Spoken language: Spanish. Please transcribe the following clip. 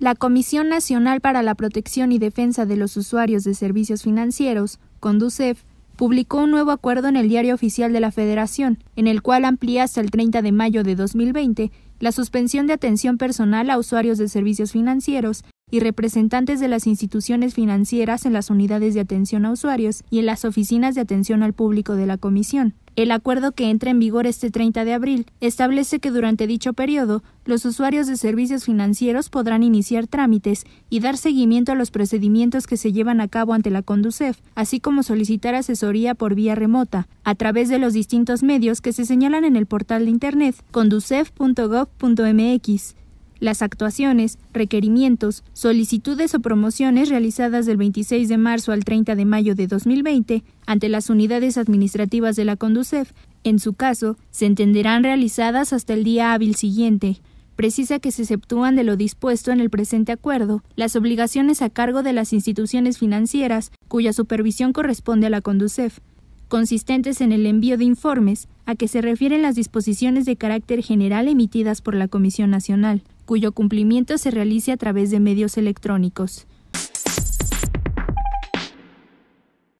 La Comisión Nacional para la Protección y Defensa de los Usuarios de Servicios Financieros, CONDUCEF, publicó un nuevo acuerdo en el Diario Oficial de la Federación, en el cual amplía hasta el 30 de mayo de 2020 la suspensión de atención personal a usuarios de servicios financieros y representantes de las instituciones financieras en las unidades de atención a usuarios y en las oficinas de atención al público de la Comisión. El acuerdo que entra en vigor este 30 de abril establece que durante dicho periodo los usuarios de servicios financieros podrán iniciar trámites y dar seguimiento a los procedimientos que se llevan a cabo ante la Conducef, así como solicitar asesoría por vía remota, a través de los distintos medios que se señalan en el portal de Internet conducef.gov.mx. Las actuaciones, requerimientos, solicitudes o promociones realizadas del 26 de marzo al 30 de mayo de 2020 ante las unidades administrativas de la CONDUCEF, en su caso, se entenderán realizadas hasta el día hábil siguiente precisa que se exceptúan de lo dispuesto en el presente acuerdo las obligaciones a cargo de las instituciones financieras cuya supervisión corresponde a la CONDUCEF, consistentes en el envío de informes a que se refieren las disposiciones de carácter general emitidas por la Comisión Nacional cuyo cumplimiento se realice a través de medios electrónicos.